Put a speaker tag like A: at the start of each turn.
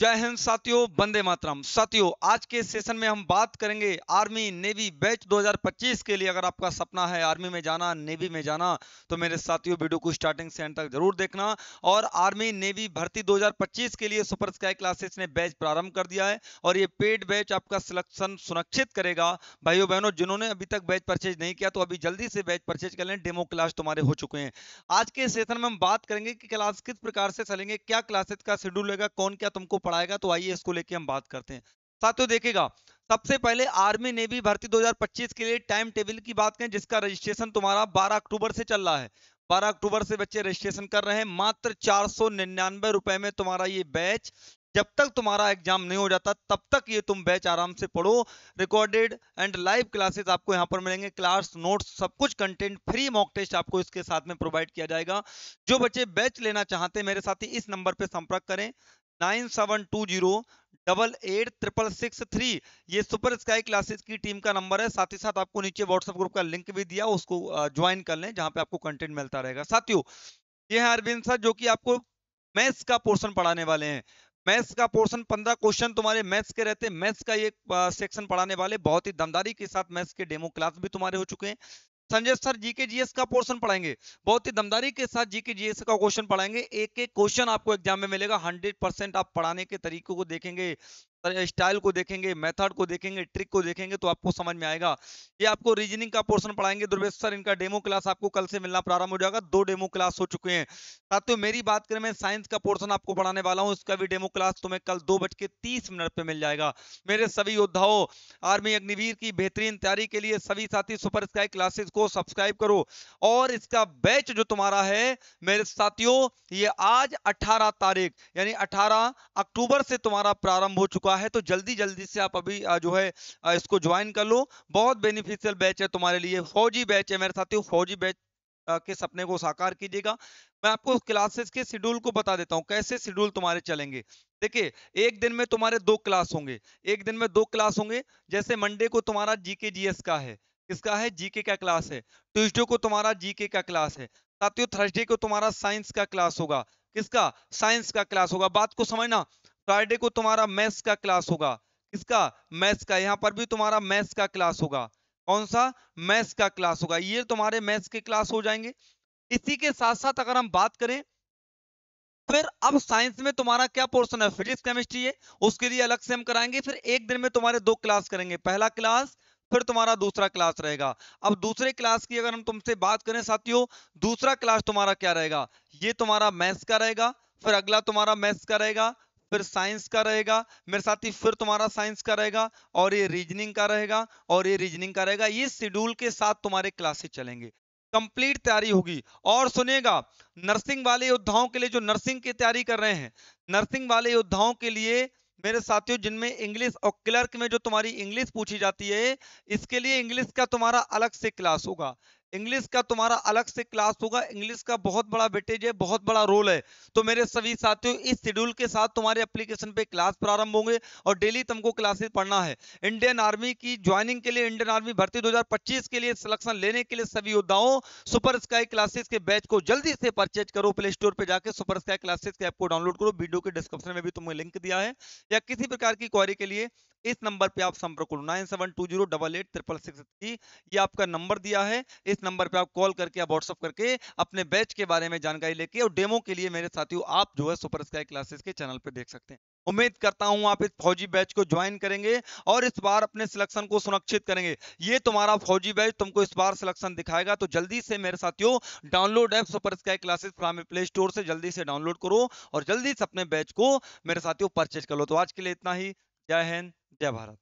A: जय हिंद साथियों बंदे मातरम साथियों आज के सेशन में हम बात करेंगे आर्मी नेवी बैच 2025 के लिए अगर आपका सपना है आर्मी में जाना नेवी में जाना तो मेरे साथियों वीडियो को स्टार्टिंग से एंड तक जरूर देखना और आर्मी नेवी भर्ती 2025 के लिए सुपर स्काई क्लासेस ने बैच प्रारंभ कर दिया है और ये पेड बैच आपका सिलेक्शन सुरक्षित करेगा भाइयों बहनों जिन्होंने अभी तक बैच परचेज नहीं किया तो अभी जल्दी से बैच परचेज कर लें डेमो क्लास तुम्हारे हो चुके हैं आज के सेशन में हम बात करेंगे कि क्लास किस प्रकार से चलेंगे क्या क्लासेस का शेड्यूल रहेगा कौन क्या तुमको पढ़ाएगा तो आइए इसको लेके हम बात करते हैं साथियों देखेगा सबसे पहले आर्मी नेवी भर्ती 2025 के लिए टाइम टेबल की बात करें जिसका रजिस्ट्रेशन तुम्हारा 12 अक्टूबर से चल रहा है 12 अक्टूबर से बच्चे रजिस्ट्रेशन कर रहे हैं मात्र चार रुपए में तुम्हारा ये बैच जब तक तुम्हारा एग्जाम नहीं हो जाता तब तक ये तुम बैच आराम से पढ़ो रिकॉर्डेड एंड लाइव क्लासेस आपको यहाँ पर मिलेंगे क्लास नोट्स सब कुछ कंटेंट फ्री मॉक टेस्ट आपको इसके साथ में प्रोवाइड किया जाएगा जो बच्चे बैच लेना चाहते हैं मेरे साथ ही इस नंबर पर संपर्क करें nine seven two zero double eight triple six three ये सुपर स्काई क्लासेस की टीम का नंबर है साथ ही साथ आपको नीचे व्हाट्सएप ग्रुप का लिंक भी दिया उसको ज्वाइन कर लें जहां पे आपको कंटेंट मिलता रहेगा साथियों ये है अरविंद सर जो कि आपको मैथ्स का पोर्शन पढ़ाने वाले हैं मैथ्स का पोर्शन पंद्रह क्वेश्चन तुम्हारे मैथ्स के रहते हैं मैथ्स का ये सेक्शन पढ़ाने वाले बहुत ही दमदारी के साथ मैथ्स के डेमो क्लास भी तुम्हारे हो चुके हैं संजय सर जीके जीएस का पोर्शन पढ़ाएंगे बहुत ही दमदारी के साथ जीके जीएस का क्वेश्चन पढ़ाएंगे एक एक क्वेश्चन आपको एग्जाम में मिलेगा 100 परसेंट आप पढ़ाने के तरीकों को देखेंगे स्टाइल को देखेंगे मेथड को देखेंगे ट्रिक को देखेंगे तो आपको समझ में आएगा ये आपको रीजनिंग का पोर्शन पढ़ाएंगे दुर्वेश सर इनका डेमो क्लास आपको कल से मिलना प्रारंभ हो जाएगा दो डेमो क्लास हो चुके हैं साथियों मेरी बात करें मैं साइंस का पोर्सन आपको पढ़ाने वाला हूँ इसका भी डेमो क्लास तुम्हें कल दो बज के मिनट पे मिल जाएगा मेरे सभी योद्धाओं आर्मी अग्निवीर की बेहतरीन तैयारी के लिए सभी साथी सुपर स्काई क्लासेस को सब्सक्राइब करो और इसका बैच जो तुम्हारा है मेरे साथियों ये आज 18 तारीख यानी 18 अक्टूबर से तुम्हारा प्रारंभ हो चुका है है तो जल्दी जल्दी से आप अभी जो है इसको ज्वाइन कर लो बहुत बेनिफिशियल बैच है तुम्हारे लिए फौजी बैच है मेरे साथियों फौजी बैच के सपने को साकार कीजिएगा मैं आपको क्लासेस के शेड्यूल को बता देता हूँ कैसे शेड्यूल तुम्हारे चलेंगे देखिए एक दिन में तुम्हारे दो क्लास होंगे एक दिन में दो क्लास होंगे जैसे मंडे को तुम्हारा जीके जीएस का है किसका है जीके का क्लास है ट्यूजडे को तुम्हारा जीके का क्लास है साथियों थर्सडे को तुम्हारा साइंस का क्लास होगा किसका साइंस का क्लास होगा बात को समझना फ्राइडे को तुम्हारा मैथ्स का क्लास होगा किसका मैथ्स का यहाँ पर भी तुम्हारा मैथ्स का क्लास होगा कौन सा मैथ्स का क्लास होगा ये तुम्हारे मैथ्स के क्लास हो जाएंगे इसी के साथ साथ अगर हम बात करें फिर अब साइंस में तुम्हारा क्या पोर्शन है फिजिक्स केमिस्ट्री है उसके लिए अलग से हम कराएंगे फिर एक दिन में तुम्हारे दो क्लास करेंगे पहला क्लास फिर तुम्हारा दूसरा क्लास रहेगा अब दूसरे क्लास की अगर हम तुमसे बात करें साथियों दूसरा क्लास तुम्हारा क्या रहेगा ये तुम्हारा मैथ्स का रहेगा फिर अगला तुम्हारा मैथ्स का रहेगा फिर साइंस का रहेगा मेरे साथ ही फिर तुम्हारा साइंस का रहेगा और ये रीजनिंग का रहेगा और ये रीजनिंग का रहेगा ये शेड्यूल के साथ तुम्हारे क्लासेस चलेंगे कंप्लीट तैयारी होगी और सुनेगा नर्सिंग वाले योद्धाओं के लिए जो नर्सिंग की तैयारी कर रहे हैं नर्सिंग वाले योद्धाओं के लिए मेरे साथियों जिनमें इंग्लिश और क्लर्क में जो तुम्हारी इंग्लिश पूछी जाती है इसके लिए इंग्लिश का तुम्हारा अलग से क्लास होगा इंग्लिश का तुम्हारा अलग से क्लास होगा इंग्लिश का बहुत बड़ा वेटेज है बहुत बड़ा रोल है तो मेरे सभी साथियों इस शेड्यूल के साथ तुम्हारे एप्लीकेशन पे क्लास प्रारंभ होंगे और डेली तुमको क्लासेस पढ़ना है इंडियन आर्मी की ज्वाइनिंग के लिए इंडियन आर्मी भर्ती 2025 के लिए सिलेक्शन लेने के लिए सभी योद्धाओं सुपर स्काई क्लासेस के बैच को जल्दी से परचेज करो प्ले स्टोर पर जाकर सुपर स्काई क्लासेस के ऐप को डाउनलोड करो वीडियो के डिस्क्रिप्शन में भी तुम्हें लिंक दिया है या किसी प्रकार की क्वारी के लिए इस नंबर पे आप संपर्क करो nine seven two zero double eight triple six three ये आपका नंबर दिया है इस नंबर पे आप कॉल करके या व्हाट्सअप करके अपने बैच के बारे में जानकारी लेके और डेमो के लिए मेरे साथियों आप जो है सुपर स्काई क्लासेस के चैनल पे देख सकते हैं उम्मीद करता हूं आप इस फौजी बैच को ज्वाइन करेंगे और इस बार अपने सिलेक्शन को सुरक्षित करेंगे ये तुम्हारा फौजी बैच तुमको इस बार सिलेक्शन दिखाएगा तो जल्दी से मेरे साथियों download app super sky classes from play store से जल्दी से डाउनलोड करो और जल्दी से अपने बैच को मेरे साथियों परचेज कर लो तो आज के लिए इतना ही जय हिंद जय भारत